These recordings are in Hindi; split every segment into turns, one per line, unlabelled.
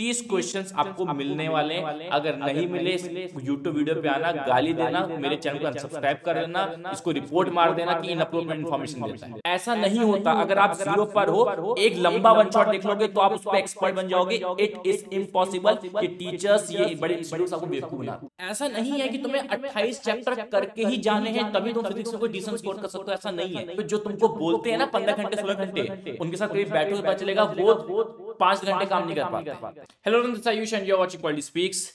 तीस क्वेश्चन आपको मिलने वाले हैं अगर नहीं मिले यूट्यूब वीडियो पे आना गाली देना मेरे चैनल को अनसब्सक्राइब कर देना इसको रिपोर्ट मार देना कि इन अप्रोप्रिएट इन्फॉर्मेशन देता है ऐसा नहीं होता अगर आप जीरो पर हो एक लंबा वन शॉट देख लोगे तो आप उस पर एक्सपर्ट बन जाओगे इट इज इम्पॉसिबल कि टीचर्स ये बड़े आपको बेवकूफ बना ऐसा नहीं है कि तुम्हें अट्ठाईस चैप्टर करके ही जाने हैं तभी तुम फिजिक्स में कोई डिसेंट स्कोर कर सकते हो ऐसा नहीं है जो तुमको बोलते हैं ना पंद्रह घंटे सोलह घंटे उनके साथ कभी हुए पता चलेगा वो पांच घंटे काम नहीं कर पाते hello Ayush and you watching quality speaks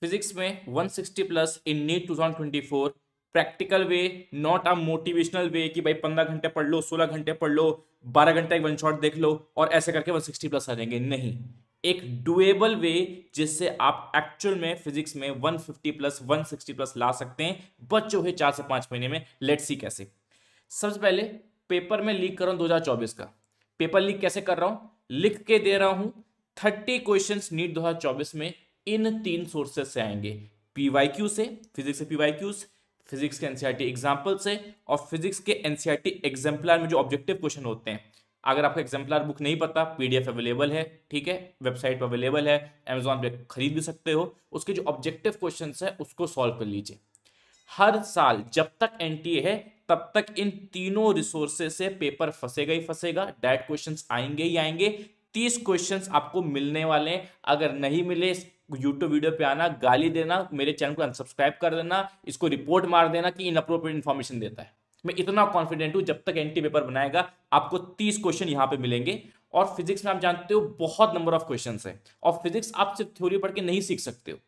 physics में 160 plus in NEET 2024 practical way not a motivational way कि भाई पंद्रह घंटे पढ़ लो सोलह घंटे पढ़ लो बारह घंटे एक वन शॉट देख लो और ऐसे करके 160 प्लस आ जाएंगे नहीं एक डुएबल वे जिससे आप एक्चुअल में फिजिक्स में 150 प्लस 160 प्लस ला सकते हैं बच्चों है चार से पांच महीने में लेट सी कैसे सबसे पहले पेपर में लीक कर रहा हूँ दो का पेपर लीक कैसे कर रहा हूं लिख के दे रहा हूं थर्टी क्वेश्चन नीट चौबीस में इन तीन सोर्सेस से आएंगे पीवाईक्यू से फिजिक्स से पीवाईक्यू फिजिक्स के एनसीआरटी एग्जाम्पल e से और फिजिक्स के एनसीआरटी एग्जाम्पलर e में जो ऑब्जेक्टिव क्वेश्चन होते हैं अगर आपको एग्जाम्पलर बुक नहीं पता पीडीएफ अवेलेबल है ठीक है वेबसाइट पर अवेलेबल है अमेजोन पे खरीद भी सकते हो उसके जो ऑब्जेक्टिव क्वेश्चन है उसको सॉल्व कर लीजिए हर साल जब तक एनटीए e है तब तक इन तीनों रिसोर्सेज से पेपर फंसेगा ही फंसेगा डायरेक्ट क्वेश्चंस आएंगे ही आएंगे तीस क्वेश्चंस आपको मिलने वाले हैं अगर नहीं मिले यूट्यूब वीडियो पे आना गाली देना मेरे चैनल को अनसब्सक्राइब कर देना इसको रिपोर्ट मार देना कि इनअप्रोप्रिएट इन्फॉर्मेशन देता है मैं इतना कॉन्फिडेंट हूँ जब तक एंटी पेपर बनाएगा आपको तीस क्वेश्चन यहाँ पे मिलेंगे और फिजिक्स में आप जानते हो बहुत नंबर ऑफ क्वेश्चन है और फिजिक्स आप सिर्फ थ्योरी पढ़ के नहीं सीख सकते हो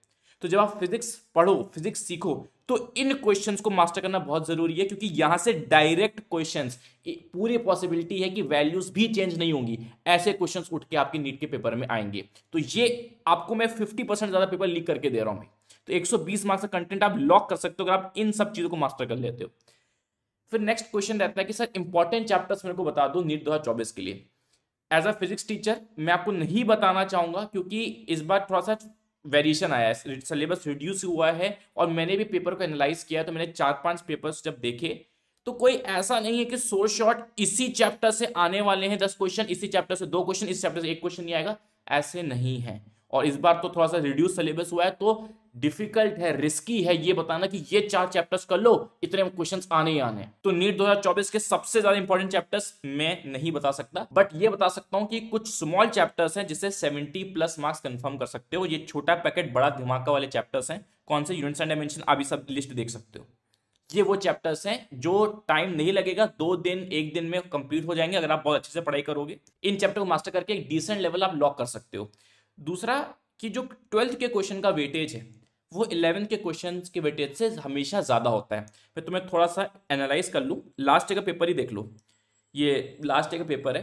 तो जब आप फिजिक्स पढ़ो फिजिक्स सीखो तो इन क्वेश्चंस को मास्टर करना बहुत जरूरी है क्योंकि यहां से डायरेक्ट क्वेश्चंस पूरी पॉसिबिलिटी है कि वैल्यूज भी चेंज नहीं होंगी ऐसे क्वेश्चंस उठ के आपके नीट के पेपर में आएंगे तो ये आपको मैं 50 परसेंट ज्यादा पेपर लीक करके दे रहा हूं मैं तो 120 मार्क्स का कंटेंट आप लॉक कर सकते हो अगर आप इन सब चीजों को मास्टर कर लेते हो फिर नेक्स्ट क्वेश्चन रहता है कि सर इंपॉर्टेंट चैप्टर्स मेरे को बता दो नीट दो के लिए एज अ फिजिक्स टीचर मैं आपको नहीं बताना चाहूंगा क्योंकि इस बार थोड़ा सा वेरिएशन आया है सिलेबस रिड्यूस हुआ है और मैंने भी पेपर को एनालाइज किया तो मैंने चार पांच पेपर्स जब देखे तो कोई ऐसा नहीं है कि सो शॉर्ट इसी चैप्टर से आने वाले हैं दस क्वेश्चन इसी चैप्टर से दो क्वेश्चन इस चैप्टर से एक क्वेश्चन नहीं आएगा ऐसे नहीं है और इस बार तो थोड़ा सा रिड्यूस सिलेबस हुआ है तो डिफिकल्ट है रिस्की है ये बताना कि ये चार चैप्टर्स कर लो इतने क्वेश्चन आने ही आने तो नीट 2024 के सबसे ज्यादा इंपॉर्टेंट चैप्टर्स मैं नहीं बता सकता बट ये बता सकता हूँ कि कुछ स्मॉल चैप्टर्स हैं जिसे 70 प्लस मार्क्स कंफर्म कर सकते हो ये छोटा पैकेट बड़ा धमाका वाले चैप्टर्स हैं कौन से यूनिट्स एंड डायमेंशन अभी सब लिस्ट देख सकते हो ये वो चैप्टर्स हैं जो टाइम नहीं लगेगा दो दिन एक दिन में कंप्लीट हो जाएंगे अगर आप बहुत अच्छे से पढ़ाई करोगे इन चैप्टर को मास्टर करके एक डिसेंट लेवल आप लॉक कर सकते हो दूसरा कि जो ट्वेल्थ के क्वेश्चन का वेटेज है वो इलेवेंथ के क्वेश्चन के वेटेज से हमेशा ज़्यादा होता है मैं तुम्हें थोड़ा सा एनालाइज कर लूँ लास्ट का पेपर ही देख लो ये लास्ट का पेपर है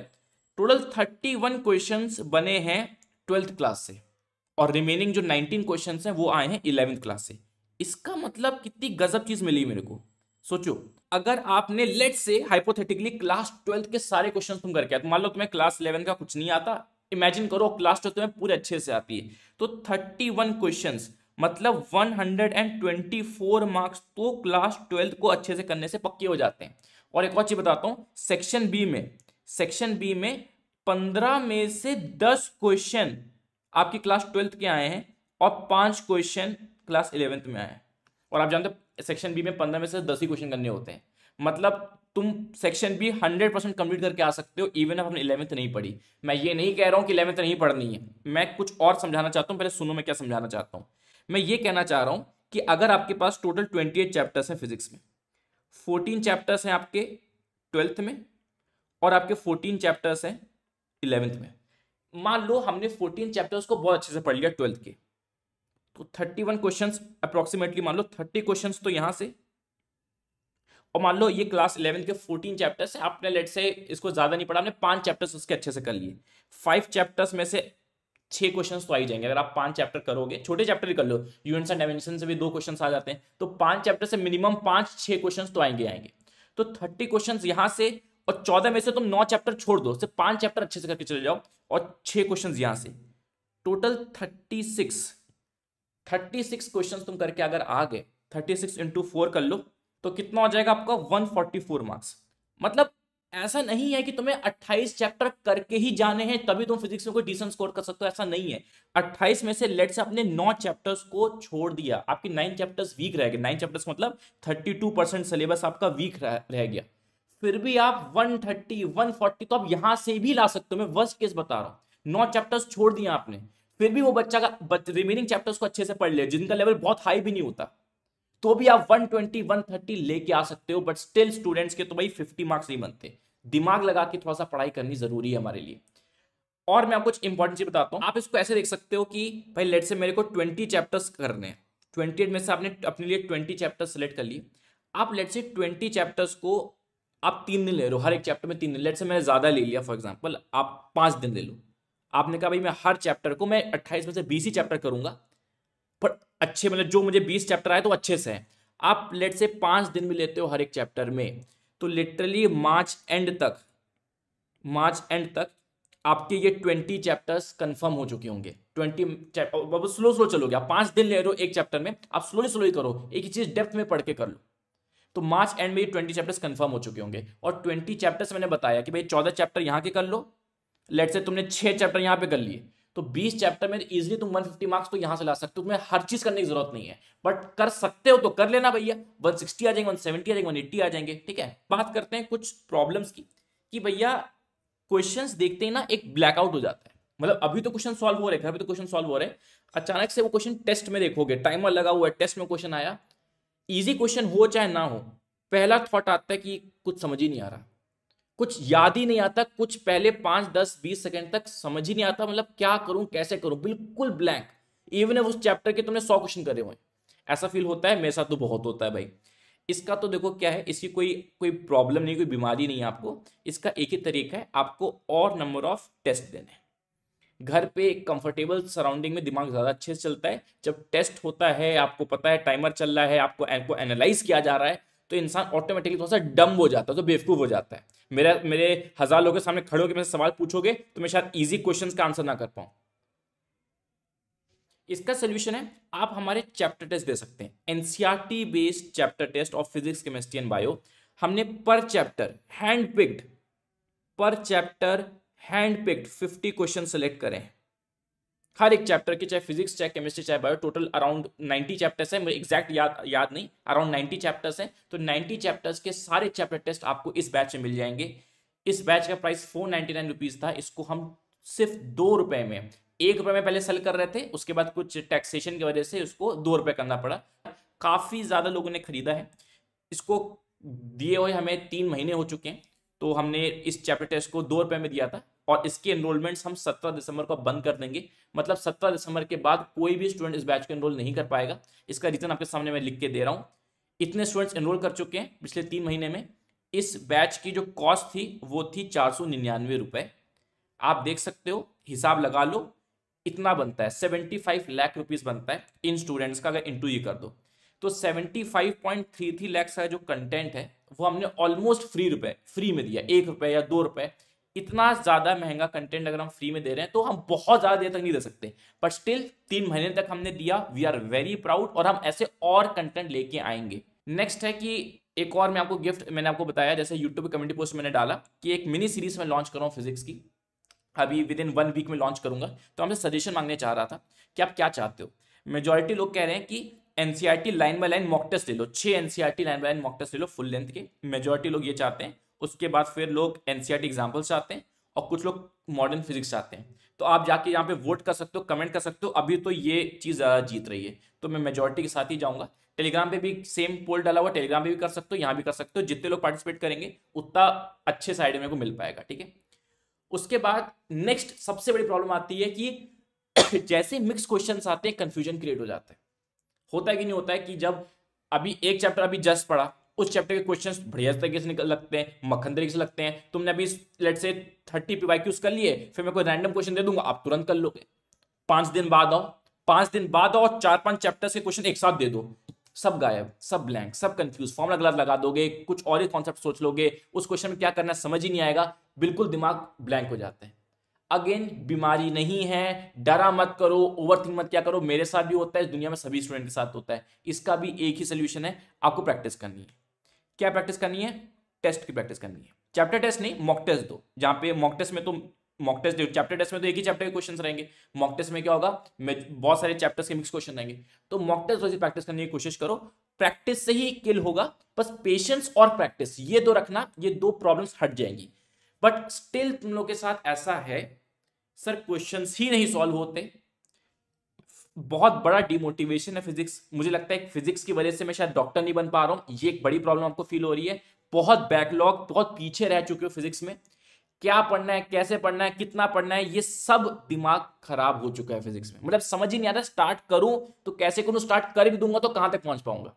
टोटल थर्टी वन क्वेश्चन बने हैं ट्वेल्थ क्लास से और रिमेनिंग जो नाइनटीन क्वेश्चन हैं वो आए हैं इलेवेंथ क्लास से इसका मतलब कितनी गजब चीज़ मिली मेरे को सोचो अगर आपने लेट से हाइपोथेटिकली क्लास ट्वेल्थ के सारे क्वेश्चन तुम करके आए तो मान लो तुम्हें क्लास इलेवन का कुछ नहीं आता इमेजिन करो क्लास ट्वेल्थ में पूरे अच्छे से आती है तो थर्टी वन क्वेश्चन मतलब one hundred and twenty four marks तो क्लास ट्वेल्थ को अच्छे से करने से पक्के हो जाते हैं और एक और चीज बताता हूँ सेक्शन बी में सेक्शन बी में पंद्रह में से दस क्वेश्चन आपकी क्लास ट्वेल्थ के आए हैं और पांच क्वेश्चन क्लास इलेवेंथ में आए हैं और आप जानते हैं सेक्शन बी में पंद्रह में से दस ही क्वेश्चन करने होते हैं मतलब तुम सेक्शन भी हंड्रेड परसेंट कंप्लीट करके आ सकते हो इवन अब हमने इलेवंथ नहीं पढ़ी मैं ये नहीं कह रहा हूँ कि इलेवंथ नहीं पढ़नी है मैं कुछ और समझाना चाहता हूँ पहले सुनो मैं क्या समझाना चाहता हूँ मैं ये कहना चाह रहा हूँ कि अगर आपके पास टोटल ट्वेंटी एट चैप्टर्स हैं फिजिक्स में फोर्टीन चैप्टर्स हैं आपके ट्वेल्थ में और आपके फोर्टीन चैप्टर्स हैं इलेवेंथ में मान लो हमने फोर्टीन चैप्टर्स को बहुत अच्छे से पढ़ लिया ट्वेल्थ के तो थर्टी वन क्वेश्चन अप्रोक्सीमेटली मान लो थर्टी क्वेश्चन तो यहाँ से और मान लो ये क्लास इलेवन के फोर्टीन चैप्टर्स है आपने लेट से इसको ज़्यादा नहीं पढ़ा आपने पांच चैप्टर्स उसके अच्छे से कर लिए फाइव चैप्टर्स में से छः क्वेश्चन तो आई जाएंगे अगर आप पांच चैप्टर करोगे छोटे चैप्टर ही कर लो यूनिट्स एंड डायमेंशन से भी दो क्वेश्चन आ जाते हैं तो पांच चैप्टर से मिनिमम पांच छः क्वेश्चन तो आएंगे आएंगे तो थर्टी क्वेश्चन यहाँ से और चौदह में से तुम नौ चैप्टर छोड़ दो सिर्फ पांच चैप्टर अच्छे से करके चले जाओ और छः क्वेश्चन यहाँ से total thirty six thirty six question तुम करके अगर आ गए थर्टी सिक्स इंटू फोर कर लो तो कितना हो जाएगा आपका 144 मार्क्स मतलब ऐसा नहीं है कि तुम्हें 28 चैप्टर करके ही जाने हैं तभी तुम फिजिक्स में कोई डिसेंट स्कोर कर सकते हो ऐसा नहीं है 28 में से लेट से आपने 9 चैप्टर्स को छोड़ दिया आपकी 9 चैप्टर्स वीक रह गए 9 चैप्टर्स मतलब 32 परसेंट सिलेबस आपका वीक रह, गया फिर भी आप वन फोर्टी तो आप यहां से भी ला सकते हो मैं वर्स्ट केस बता रहा हूँ नौ चैप्टर्स छोड़ दिया आपने फिर भी वो बच्चा का रिमेनिंग चैप्टर्स को अच्छे से पढ़ लिया जिनका लेवल बहुत हाई भी नहीं होता तो भी आप 120 130 लेके आ सकते हो बट स्टिल स्टूडेंट्स के तो भाई 50 मार्क्स नहीं बनते दिमाग लगा के थोड़ा सा पढ़ाई करनी जरूरी है हमारे लिए और मैं आपको कुछ इंपॉर्टेंट चीज बताता हूँ आप इसको ऐसे देख सकते हो कि भाई लेट से मेरे को ट्वेंटी चैप्टर्स करने हैं ट्वेंटी में से आपने अपने लिए ट्वेंटी चैप्टर सेलेक्ट कर लिए आप लेट से ट्वेंटी चैप्टर्स को आप तीन दिन ले लो हर एक चैप्टर में तीन दिन लेट से मैंने ज़्यादा ले लिया फॉर एग्जाम्पल आप पाँच दिन ले लो आपने कहा भाई मैं हर चैप्टर को मैं अट्ठाईस में से बीस ही चैप्टर करूंगा पर अच्छे मतलब जो मुझे बीस चैप्टर आए तो अच्छे से हैं आप लेट से पाँच दिन भी लेते हो हर एक चैप्टर में तो लिटरली मार्च एंड तक मार्च एंड तक आपके ये ट्वेंटी चैप्टर्स कंफर्म हो चुके होंगे ट्वेंटी चैप्टर स्लो स्लो चलोगे आप पाँच दिन ले रहे हो एक चैप्टर में आप स्लोली स्लोली करो एक ही चीज़ डेप्थ में पढ़ के कर लो तो मार्च एंड में ये ट्वेंटी चैप्टर्स कंफर्म हो चुके होंगे और ट्वेंटी चैप्टर्स मैंने बताया कि भाई चौदह चैप्टर यहाँ के कर लो लेट से तुमने छः चैप्टर यहाँ पे कर लिए तो 20 चैप्टर में इजिली तुम 150 मार्क्स तो यहां से ला सकते हो तुम्हें हर चीज करने की जरूरत नहीं है बट कर सकते हो तो कर लेना भैया 160 आ जाएंगे 170 आ जाएंगे 180 आ जाएंगे ठीक है बात करते हैं कुछ प्रॉब्लम्स की कि भैया क्वेश्चन देखते ही ना एक ब्लैकआउट हो जाता है मतलब अभी तो क्वेश्चन सॉल्व हो रहे घर अभी तो क्वेश्चन सॉल्व हो रहे अचानक से वो क्वेश्चन टेस्ट में देखोगे टाइमर लगा हुआ है टेस्ट में क्वेश्चन आया इजी क्वेश्चन हो चाहे ना हो पहला थॉट आता है कि कुछ समझ ही नहीं आ रहा कुछ याद ही नहीं आता कुछ पहले पांच दस बीस सेकेंड तक समझ ही नहीं आता मतलब क्या करूं कैसे करूं बिल्कुल ब्लैंक इवन उस चैप्टर के तुमने सौ क्वेश्चन करे हुए ऐसा फील होता है मेरे साथ तो बहुत होता है भाई इसका तो देखो क्या है इसकी कोई कोई प्रॉब्लम नहीं कोई बीमारी नहीं है आपको इसका एक ही तरीका है आपको और नंबर ऑफ टेस्ट देने घर पे कंफर्टेबल सराउंडिंग में दिमाग ज़्यादा अच्छे से चलता है जब टेस्ट होता है आपको पता है टाइमर चल रहा है आपको आपको एनालाइज किया जा रहा है तो इंसान ऑटोमेटिकली थोड़ा सा डम्ब हो जाता है तो बेवकूफ़ हो जाता है मेरा मेरे हजार लोगों के सामने खड़े होकर मेरे सवाल पूछोगे तो मैं शायद ईजी क्वेश्चन का आंसर ना कर पाऊँ इसका सोल्यूशन है आप हमारे चैप्टर टेस्ट दे सकते हैं NCERT based chapter test of physics chemistry and bio हमने पर चैप्टर हैंड पिक्ड पर chapter hand picked fifty question select करें हर एक चैप्टर के चाहे फिजिक्स चाहे केमिस्ट्री चाहे बायो टोटल अराउंड 90 चैप्टर्स हैं मुझे एग्जैक्ट याद याद नहीं अराउंड 90 चैप्टर्स हैं तो 90 चैप्टर्स के सारे चैप्टर टेस्ट आपको इस बैच में मिल जाएंगे इस बैच का प्राइस फोर नाइन्टी था इसको हम सिर्फ दो रुपये में एक रुपये में पहले सेल कर रहे थे उसके बाद कुछ टैक्सेशन की वजह से उसको दो रुपये करना पड़ा काफ़ी ज़्यादा लोगों ने खरीदा है इसको दिए हुए हमें तीन महीने हो चुके हैं तो हमने इस चैप्टर टेस्ट को दो रुपये में दिया था और इसकी एनरोलमेंट हम 17 दिसंबर को बंद कर देंगे मतलब 17 दिसंबर के बाद कोई भी स्टूडेंट इस बैच को एनरोल नहीं कर पाएगा इसका रीज़न आपके सामने मैं लिख के दे रहा हूँ इतने स्टूडेंट्स एनरोल कर चुके हैं पिछले तीन महीने में इस बैच की जो कॉस्ट थी वो थी चार सौ निन्यानवे रुपए आप देख सकते हो हिसाब लगा लो इतना बनता है सेवेंटी फाइव लाख रुपीज़ बनता है इन स्टूडेंट्स का अगर इंटू ये कर दो तो seventy five point three three lakhs का जो कंटेंट है वो हमने ऑलमोस्ट फ्री रुपए फ्री में दिया एक रुपए या दो रुपए इतना ज्यादा महंगा कंटेंट अगर हम फ्री में दे रहे हैं तो हम बहुत ज्यादा देर तक नहीं दे सकते बट स्टिल तीन महीने तक हमने दिया वी आर वेरी प्राउड और हम ऐसे और कंटेंट लेके आएंगे नेक्स्ट है कि एक और मैं आपको गिफ्ट मैंने आपको बताया जैसे यूट्यूब कम्युनिटी पोस्ट मैंने डाला कि एक मिनी सीरीज में लॉन्च कर रहा फिजिक्स की अभी विद इन वन वीक में लॉन्च करूंगा तो हमसे सजेशन मांगने चाह रहा था कि आप क्या चाहते हो मेजोरिटी लोग कह रहे हैं कि NCERT line by line mock test ले लो छह NCERT line by line mock test ले लो फुल लेंथ के मेजोरिटी लोग ये चाहते हैं उसके बाद फिर लोग एन सी एग्जाम्पल्स चाहते हैं और कुछ लोग मॉडर्न फिजिक्स चाहते हैं तो आप जाके यहाँ पे वोट कर सकते हो कमेंट कर सकते हो अभी तो ये चीज़ ज़्यादा जीत रही है तो मैं मेजोरिटी के साथ ही जाऊँगा टेलीग्राम पे भी सेम पोल डाला हुआ टेलीग्राम पे भी कर सकते हो यहाँ भी कर सकते हो जितने लोग पार्टिसिपेट करेंगे उतना अच्छे साइड मेरे को मिल पाएगा ठीक है उसके बाद नेक्स्ट सबसे बड़ी प्रॉब्लम आती है कि जैसे मिक्स क्वेश्चन आते हैं कन्फ्यूजन क्रिएट हो जाता है होता है कि नहीं होता है कि जब अभी एक चैप्टर अभी जस्ट पढ़ा उस चैप्टर के क्वेश्चंस बढ़िया तरीके से निकल लगते हैं मक्खन तरीके से लगते हैं तुमने अभी लेट से थर्टी पी वाई कर लिए फिर मैं कोई रैंडम क्वेश्चन दे दूंगा आप तुरंत कर लोगे पांच दिन बाद आओ पांच दिन बाद आओ चार पांच चैप्टर के क्वेश्चन एक साथ दे दो सब गायब सब ब्लैंक सब कंफ्यूज फॉर्मला गलत लगा दोगे कुछ और ही कॉन्सेप्ट सोच लोगे उस क्वेश्चन में क्या करना समझ ही नहीं आएगा बिल्कुल दिमाग ब्लैंक हो जाते हैं अगेन बीमारी नहीं है डरा मत करो ओवर थिंक मत क्या करो मेरे साथ भी होता है इस दुनिया में सभी स्टूडेंट के साथ होता है इसका भी एक ही सोल्यूशन है आपको प्रैक्टिस करनी है क्या प्रैक्टिस करनी है टेस्ट की प्रैक्टिस करनी है चैप्टर टेस्ट नहीं मॉक टेस्ट दो जहां पे मॉक टेस्ट में तो मॉक टेस्ट दो चैप्टर टेस्ट में तो एक ही चैप्टर के क्वेश्चन रहेंगे मॉक टेस्ट में क्या होगा बहुत सारे चैप्टर्स के मिक्स क्वेश्चन रहेंगे तो मॉक टेस्ट वैसे प्रैक्टिस करने की कोशिश करो प्रैक्टिस से ही किल होगा बस पेशेंस और प्रैक्टिस ये दो रखना ये दो प्रॉब्लम हट जाएंगी बट स्टिल तुम लोग के साथ ऐसा है सर क्वेश्चंस ही नहीं सॉल्व होते बहुत बड़ा डिमोटिवेशन है फिजिक्स मुझे लगता है फिजिक्स की वजह से मैं शायद डॉक्टर नहीं बन पा रहा हूँ ये एक बड़ी प्रॉब्लम आपको फील हो रही है बहुत बैकलॉग बहुत पीछे रह चुके हो फिजिक्स में क्या पढ़ना है कैसे पढ़ना है कितना पढ़ना है ये सब दिमाग खराब हो चुका है फिजिक्स में मतलब समझ ही नहीं आता स्टार्ट करूं तो कैसे करूं स्टार्ट कर भी दूंगा तो कहां तक पहुंच पाऊंगा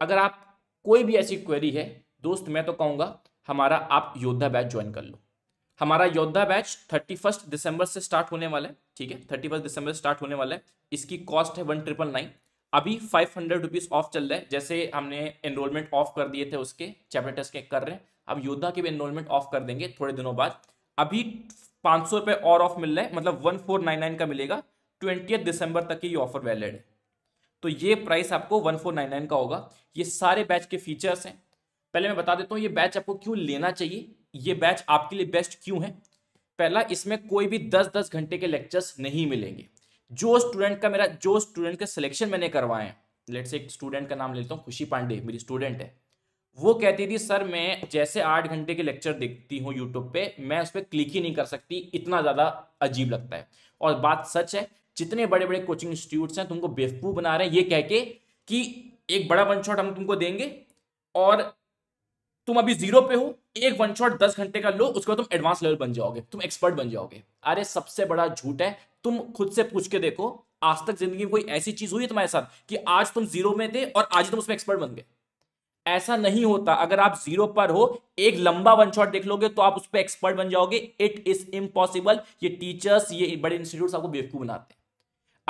अगर आप कोई भी ऐसी क्वेरी है दोस्त मैं तो कहूंगा हमारा आप योद्धा बैच ज्वाइन कर लो हमारा योद्धा बैच थर्टी फर्स्ट दिसंबर से स्टार्ट होने वाला है ठीक है थर्टी फर्स्ट दिसंबर से स्टार्ट होने वाला है इसकी कॉस्ट है वन ट्रिपल नाइन अभी फाइव हंड्रेड रुपीज़ ऑफ चल रहा है जैसे हमने एनरोलमेंट ऑफ कर दिए थे उसके चैप्टर टेस्ट के कर रहे हैं अब योद्धा के भी एनरोलमेंट ऑफ कर देंगे थोड़े दिनों बाद अभी पाँच सौ रुपये और ऑफ मिल रहा है मतलब वन फोर नाइन नाइन का मिलेगा ट्वेंटी दिसंबर तक ये ऑफर वैलिड है तो ये प्राइस आपको वन फोर नाइन नाइन का होगा ये सारे बैच के फीचर्स हैं पहले मैं बता देता हूँ ये बैच आपको क्यों लेना चाहिए ये बैच आपके लिए बेस्ट क्यों है पहला इसमें कोई भी दस दस घंटे के लेक्चर्स नहीं मिलेंगे जो स्टूडेंट का मेरा जो स्टूडेंट का सिलेक्शन मैंने करवाए लेट्स एक स्टूडेंट का नाम लेता हूँ खुशी पांडे मेरी स्टूडेंट है वो कहती थी सर मैं जैसे आठ घंटे के लेक्चर देखती हूँ यूट्यूब पे मैं उस पर क्लिक ही नहीं कर सकती इतना ज़्यादा अजीब लगता है और बात सच है जितने बड़े बड़े कोचिंग इंस्टीट्यूट्स हैं तुमको बेवकूफ़ बना रहे हैं ये कह के कि एक बड़ा वन शॉट हम तुमको देंगे और तुम अभी जीरो पे हो एक वन शॉट दस घंटे का लो उसके बाद तुम एडवांस लेवल बन जाओगे तुम एक्सपर्ट बन जाओगे अरे सबसे बड़ा झूठ है तुम खुद से पूछ के देखो आज तक जिंदगी में कोई ऐसी चीज हुई है तुम्हारे साथ कि आज तुम जीरो में थे और आज तुम उसमें एक्सपर्ट बन गए ऐसा नहीं होता अगर आप जीरो पर हो एक लंबा वन शॉट देख लोगे तो आप उस पर एक्सपर्ट बन जाओगे इट इज इम्पॉसिबल ये टीचर्स ये बड़े इंस्टीट्यूट आपको बेवकूफ बनाते हैं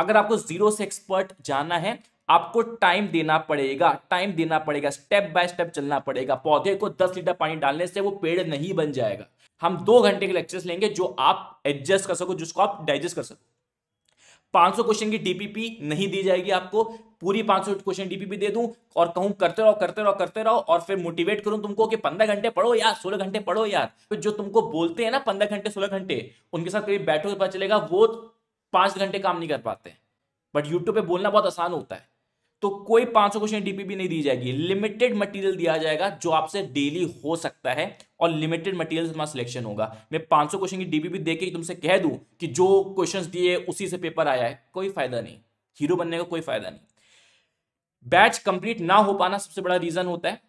अगर आपको जीरो से एक्सपर्ट जाना है आपको टाइम देना पड़ेगा टाइम देना पड़ेगा स्टेप बाय स्टेप चलना पड़ेगा पौधे को 10 लीटर पानी डालने से वो पेड़ नहीं बन जाएगा हम दो घंटे के लेक्चर्स लेंगे जो आप एडजस्ट कर सको जिसको आप डाइजेस्ट कर सको 500 क्वेश्चन की डीपीपी नहीं दी जाएगी आपको पूरी 500 क्वेश्चन डीपीपी दे दूं और कहूं करते रहो करते रहो करते रहो और फिर मोटिवेट करूं तुमको कि 15 घंटे पढ़ो यार 16 घंटे पढ़ो यार तो जो तुमको बोलते हैं ना 15 घंटे 16 घंटे उनके साथ कभी बैठो तो पता चलेगा वो पांच घंटे काम नहीं कर पाते बट यूट्यूब पे बोलना बहुत आसान होता है तो कोई 500 क्वेश्चन डीपीपी नहीं दी जाएगी लिमिटेड मटेरियल दिया जाएगा जो आपसे डेली हो सकता है और लिमिटेड मटेरियल से तुम्हारा सिलेक्शन होगा मैं 500 क्वेश्चन की डीपीपी देके तुमसे कह दूं कि जो क्वेश्चंस दिए उसी से पेपर आया है कोई फायदा नहीं हीरो बनने का कोई फायदा नहीं बैच कंप्लीट ना हो पाना सबसे बड़ा रीजन होता है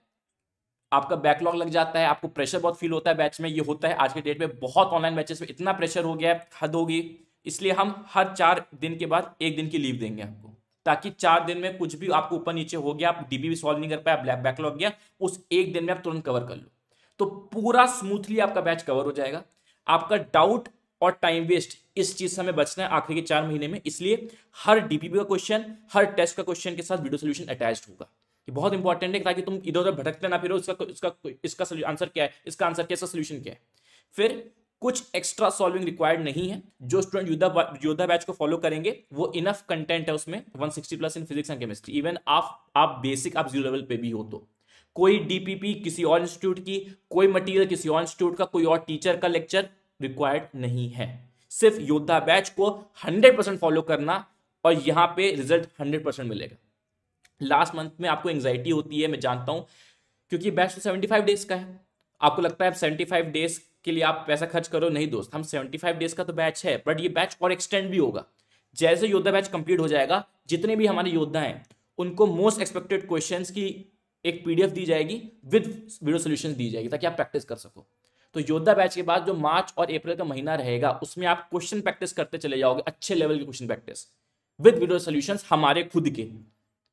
आपका बैकलॉग लग जाता है आपको प्रेशर बहुत फील होता है बैच में ये होता है आज के डेट में बहुत ऑनलाइन बैचेस में इतना प्रेशर हो गया है हद होगी इसलिए हम हर चार दिन के बाद एक दिन की लीव देंगे आपको ताकि चार दिन में कुछ भी आपको ऊपर नीचे हो गया आप डीबी भी सॉल्व नहीं कर पाए आप ब्लैक बैकलॉग गया उस एक दिन में आप तुरंत कवर कर लो तो पूरा स्मूथली आपका बैच कवर हो जाएगा आपका डाउट और टाइम वेस्ट इस चीज से हमें बचना है आखिर के चार महीने में इसलिए हर डीपीपी का क्वेश्चन हर टेस्ट का क्वेश्चन के साथ वीडियो सोल्यूशन अटैच होगा ये बहुत इंपॉर्टेंट है ताकि तुम इधर उधर भटकते ना फिर इसका इसका इसका आंसर क्या है इसका आंसर क्या इसका सोल्यूशन क्या है फिर कुछ एक्स्ट्रा सॉल्विंग रिक्वायर्ड नहीं है जो स्टूडेंट योद्धा योद्धा बैच को फॉलो करेंगे वो इनफ कंटेंट है उसमें 160 plus in physics and chemistry even आप आप बेसिक आप जीरो लेवल पे भी हो तो कोई डीपीपी किसी और इंस्टीट्यूट की कोई मटेरियल किसी और इंस्टीट्यूट का कोई और टीचर का लेक्चर रिक्वायर्ड नहीं है सिर्फ योद्धा बैच को हंड्रेड परसेंट फॉलो करना और यहाँ पे रिजल्ट हंड्रेड परसेंट मिलेगा लास्ट मंथ में आपको एंग्जाइटी होती है मैं जानता हूँ क्योंकि बैच तो सेवेंटी फाइव डेज का है आपको लगता है सेवेंटी फाइव डेज के लिए आप पैसा खर्च करो नहीं दोस्त हम सेवेंटी फाइव डेज का तो बैच है बट ये बैच और एक्सटेंड भी होगा जैसे योद्धा बैच कंप्लीट हो जाएगा जितने भी हमारे योद्धा हैं उनको मोस्ट एक्सपेक्टेड क्वेश्चन की एक पीडीएफ दी जाएगी विद वीडियो सोल्यूशन दी जाएगी ताकि आप प्रैक्टिस कर सको तो योद्धा बैच के बाद जो मार्च और अप्रैल का महीना रहेगा उसमें आप क्वेश्चन प्रैक्टिस करते चले जाओगे अच्छे लेवल के question practice with video solution हमारे खुद के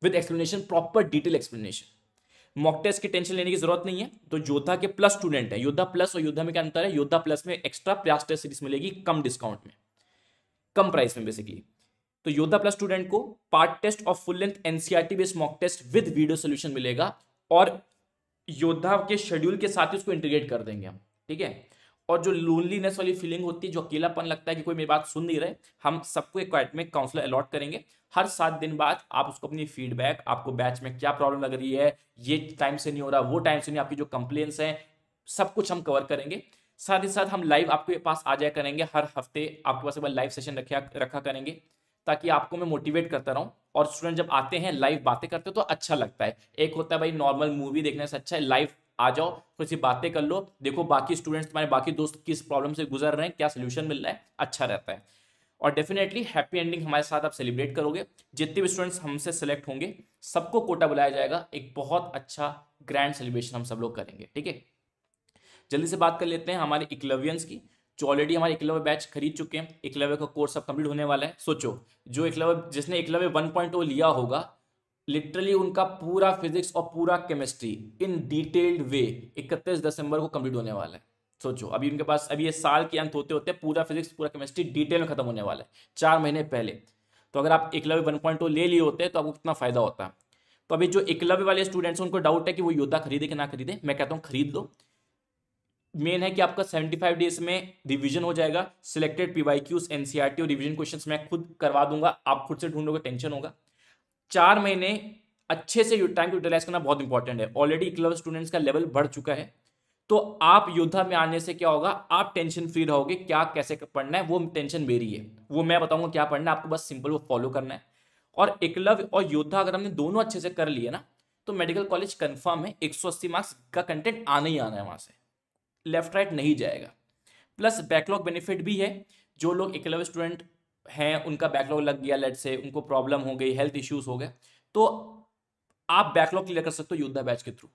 with explanation proper detail explanation mock test की टेंशन लेने की जरूरत नहीं है तो योद्धा के प्लस स्टूडेंट है योद्धा प्लस और योद्धा में क्या अंतर है योद्धा प्लस में एक्स्ट्रा प्रयास टेस्ट सीरीज मिलेगी कम डिस्काउंट में कम प्राइस में बेसिकली तो योद्धा प्लस स्टूडेंट को पार्ट टेस्ट और full length NCERT based mock test with video solution मिलेगा और योद्धा के शेड्यूल के साथ ही उसको इंटीग्रेट कर देंगे हम ठीक है और जो लोनलीनेस वाली फीलिंग होती है जो अकेलापन लगता है कि कोई मेरी बात सुन नहीं रहे हम सबको एक एडमिक काउंसलर अलॉट करेंगे हर सात दिन बाद आप उसको अपनी फीडबैक आपको बैच में क्या प्रॉब्लम लग रही है ये टाइम से नहीं हो रहा वो टाइम से नहीं आपकी जो कंप्लेन्स हैं सब कुछ हम कवर करेंगे साथ ही साथ हम लाइव आपके पास आ जाया करेंगे हर हफ्ते आपके पास एक बार लाइव सेशन रखा रखा करेंगे ताकि आपको मैं मोटिवेट करता रहूं और स्टूडेंट जब आते हैं लाइव बातें करते हैं तो अच्छा लगता है एक होता है भाई नॉर्मल मूवी देखने से अच्छा है लाइव आ जाओ थोड़ी सी बातें कर लो देखो बाकी स्टूडेंट्स तुम्हारे बाकी दोस्त किस प्रॉब्लम से गुजर रहे हैं क्या सोल्यूशन मिल रहा है अच्छा रहता है और डेफिनेटली हैप्पी एंडिंग हमारे साथ आप सेलिब्रेट करोगे जितने भी स्टूडेंट्स हमसे सेलेक्ट होंगे सबको कोटा बुलाया जाएगा एक बहुत अच्छा ग्रैंड सेलिब्रेशन हम सब लोग करेंगे ठीक है जल्दी से बात कर लेते हैं हमारे इकलवियंस की जो ऑलरेडी हमारे इकलव्य बैच खरीद चुके हैं इकलव्य का कोर्स अब कंप्लीट होने वाला है सोचो जो इकलव्य जिसने इकलव्य 1.0 लिया होगा लिटरली उनका पूरा फिजिक्स और पूरा केमिस्ट्री इन डिटेल्ड वे 31 दिसंबर को कंप्लीट होने वाला है सोचो अभी उनके पास अभी ये साल के अंत होते होते पूरा फिजिक्स पूरा केमिस्ट्री डिटेल में खत्म होने वाला है चार महीने पहले तो अगर आप एकलव्य वन पॉइंट टू ले लिए होते तो आपको कितना फायदा होता तो अभी जो एकलव्य वाले स्टूडेंट्स उनको डाउट है कि वो योद्धा खरीदे कि ना खरीदे मैं कहता हूँ खरीद लो मेन है कि आपका 75 डेज में रिवीजन हो जाएगा सिलेक्टेड पीवाईक्यूज एनसीईआरटी और रिवीजन क्वेश्चंस मैं खुद करवा दूंगा आप खुद से ढूंढोगे टेंशन होगा चार महीने अच्छे से टाइम को यूटिलाइज करना बहुत इंपॉर्टेंट है ऑलरेडी इक्लव स्टूडेंट्स का लेवल बढ़ चुका है तो आप योद्धा में आने से क्या होगा आप टेंशन फ्री रहोगे क्या कैसे पढ़ना है वो टेंशन मेरी है वो मैं बताऊंगा क्या पढ़ना है आपको बस सिंपल वो फॉलो करना है और एकलव और योद्धा अगर हमने दोनों अच्छे से कर लिए ना तो मेडिकल कॉलेज कंफर्म है एक मार्क्स का कंटेंट आना ही आना है वहाँ से लेफ्ट राइट नहीं जाएगा प्लस बैकलॉग बेनिफिट भी है जो लोग एकलव स्टूडेंट हैं उनका बैकलॉग लग गया लेट से उनको प्रॉब्लम हो गई हेल्थ इश्यूज हो गए तो आप बैकलॉग क्लियर कर सकते हो योद्धा बैच के थ्रू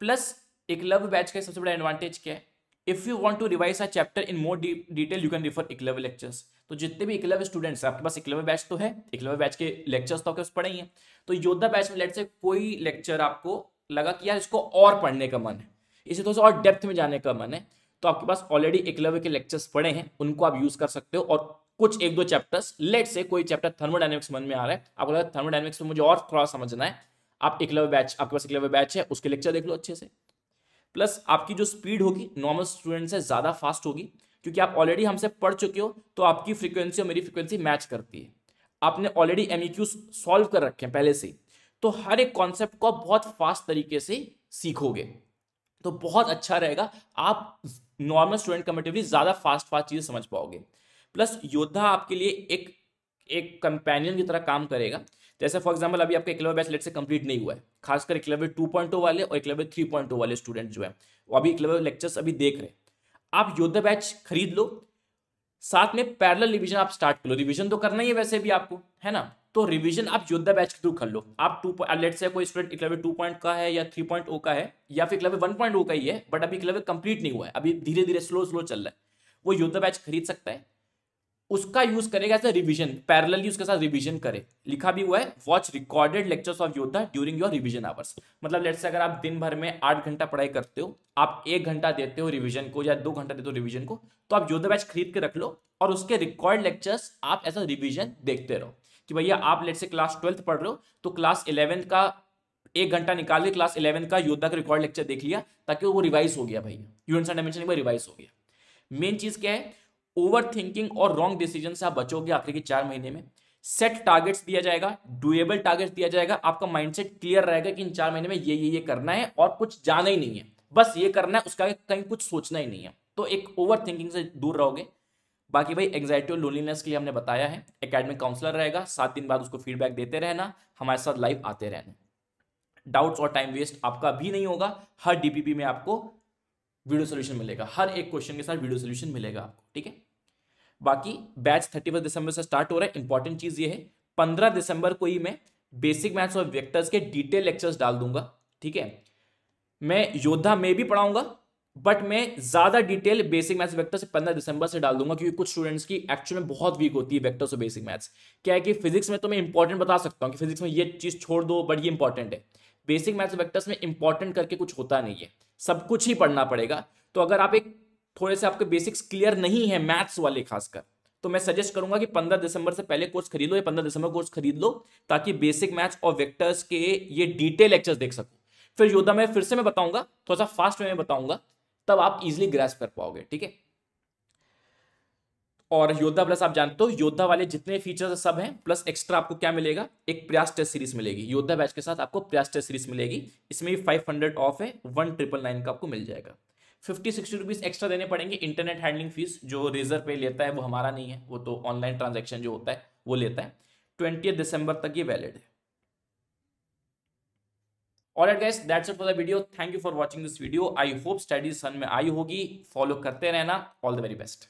प्लस लव बैच का सबसे बड़ा एडवांटेज क्या है if you want to revise a chapter in more detail you can refer level lectures तो जितने भी लेवल स्टूडेंट्स हैं आपके पास लेवल बैच तो है लेवल बैच के लेक्चर्स तो आपके पास पढ़े ही हैं तो योद्धा बैच में लेट से कोई लेक्चर आपको लगा कि यार इसको और पढ़ने का मन है इसे थोड़ा सा और डेप्थ में जाने का मन है तो आपके पास ऑलरेडी एकलव्य के लेक्चर्स पड़े हैं उनको आप यूज़ कर सकते हो और कुछ एक दो चैप्टर्स लेट से कोई चैप्टर थर्मोडाइनमिक्स मन में आ रहा है आपको है थर्मोडाइनमिक्स में मुझे और थोड़ा समझना है आप एक लेवल बैच आपके पास एक लेवल बैच है उसके लेक्चर देख लो अच्छे से प्लस आपकी जो स्पीड होगी नॉर्मल स्टूडेंट से ज़्यादा फास्ट होगी क्योंकि आप ऑलरेडी हमसे पढ़ चुके हो तो आपकी फ्रिक्वेंसी और मेरी फ्रिक्वेंसी मैच करती है आपने ऑलरेडी एम सॉल्व कर रखे हैं पहले से तो हर एक कॉन्सेप्ट को बहुत फास्ट तरीके से सीखोगे तो बहुत अच्छा रहेगा आप नॉर्मल स्टूडेंट कंपेटिवली ज़्यादा फास्ट फास्ट चीज़ें समझ पाओगे प्लस योद्धा आपके लिए एक एक कंपेनियन की तरह काम करेगा जैसे फॉर एग्जाम्पल अभी आपका इक्लेवे बैच लेट से कंप्लीट नहीं हुआ है खासकर इक्लेवे टू पॉइंट वाले और इक्लेवे थ्री पॉइंट वाले स्टूडेंट जो है वो अभी इक्लेवे लेक्चर्स अभी देख रहे हैं आप योद्धा बैच खरीद लो साथ में पैरल रिविजन आप स्टार्ट कर लो रिविजन तो करना ही है वैसे भी आपको है ना तो रिविजन आप योद्धा बैच के थ्रू कर लो आप टू लेट से कोई स्टूडेंट इक्लेवे टू पॉइंट का है या थ्री पॉइंट ओ का है या फिर इक्लेवे वन पॉइंट ओ का ही है बट अभी इक्लेवे कंप्लीट नहीं हुआ है अभी धीरे धीरे स्लो स्लो चल रहा है वो योद्धा बैच खरीद सकता है उसका यूज करेगा एज अ रिविजन पैरेलली उसके साथ रिविजन करे लिखा भी हुआ है watch recorded lectures of Yoddha during your revision hours मतलब लेट से अगर आप दिन भर में आठ घंटा पढ़ाई करते हो आप एक घंटा देते हो रिविजन को या दो घंटा देते हो रिविजन को तो आप योद्धा बैच खरीद के रख लो और उसके रिकॉर्ड लेक्चर्स आप एज अ रिविजन देखते रहो कि भैया आप लेट से क्लास ट्वेल्थ पढ़ रहे हो तो क्लास इलेवेंथ का एक घंटा निकाल के क्लास इलेवेंथ का योद्धा का रिकॉर्ड लेक्चर देख लिया ताकि वो रिवाइज हो गया भैया यूनिट डायमेंशन एक रिवाइज हो गया मेन चीज क्या है ओवर थिंकिंग और रॉन्ग डिसीजन से आप बचोगे आखिर के चार महीने में सेट टारगेट्स दिया जाएगा डुएबल टारगेट्स दिया जाएगा आपका माइंडसेट क्लियर रहेगा कि इन चार महीने में ये ये ये करना है और कुछ जाना ही नहीं है बस ये करना है उसका कहीं कुछ सोचना ही नहीं है तो एक ओवर थिंकिंग से दूर रहोगे बाकी भाई एंग्जाइटी और लोनलीनेस के लिए हमने बताया है एकेडमिक काउंसलर रहेगा सात दिन बाद उसको फीडबैक देते रहना हमारे साथ लाइव आते रहना डाउट्स और टाइम वेस्ट आपका भी नहीं होगा हर डीपीपी में आपको वीडियो सोल्यूशन मिलेगा हर एक क्वेश्चन के साथ वीडियो सोल्यूशन मिलेगा आपको ठीक है बाकी बैच थर्टी दिसंबर से स्टार्ट हो रहा है इंपॉर्टेंट चीज ये है पंद्रह दिसंबर को ही मैं बेसिक मैथ्स और वेक्टर्स के डिटेल लेक्चर्स डाल दूंगा ठीक है मैं योद्धा में भी पढ़ाऊंगा बट मैं ज्यादा डिटेल बेसिक मैथ्स वेक्टर से पंद्रह दिसंबर से डाल दूंगा क्योंकि कुछ स्टूडेंट्स की एक्चुअल में बहुत वीक होती है वेक्टर्स और बेसिक मैथ्स क्या है कि फिजिक्स में तो मैं इंपॉर्टेंट बता सकता हूँ कि फिजिक्स में ये चीज छोड़ दो बट ये इंपॉर्टेंट है बेसिक मैथ्स वेक्टर्स में इंपॉर्टेंट करके कुछ होता नहीं है सब कुछ ही पढ़ना पड़ेगा तो अगर आप एक थोड़े से आपके बेसिक्स क्लियर नहीं है मैथ्स वाले खासकर तो मैं सजेस्ट करूंगा कि 15 दिसंबर से पहले कोर्स खरीद लो या 15 दिसंबर कोर्स खरीद लो ताकि बेसिक मैथ्स और वेक्टर्स के ये डिटेल लेक्चर्स देख सको फिर योद्धा में फिर से मैं बताऊंगा थोड़ा सा फास्ट वे में बताऊंगा तब आप इजिली ग्रेस कर पाओगे ठीक है और योद्धा प्लस आप जानते हो योद्धा वाले जितने फीचर्स सब हैं प्लस एक्स्ट्रा आपको क्या मिलेगा एक प्रयास टेस्ट सीरीज मिलेगी योद्धा बैच के साथ आपको प्रयास टेस्ट सीरीज मिलेगी इसमें भी फाइव हंड्रेड ऑफ है वन ट्रिपल नाइन का आपको मिल जाएगा फिफ्टी सिक्सटी रुपीज़ एक्स्ट्रा देने पड़ेंगे इंटरनेट हैंडलिंग फीस जो रेजर पे लेता है वो हमारा नहीं है वो तो ऑनलाइन ट्रांजेक्शन जो होता है वो लेता है ट्वेंटी दिसंबर तक ये वैलिड है और एट guys that's it for the video thank you for watching this video I hope study सन में आई होगी फॉलो करते रहना ऑल द वेरी बेस्ट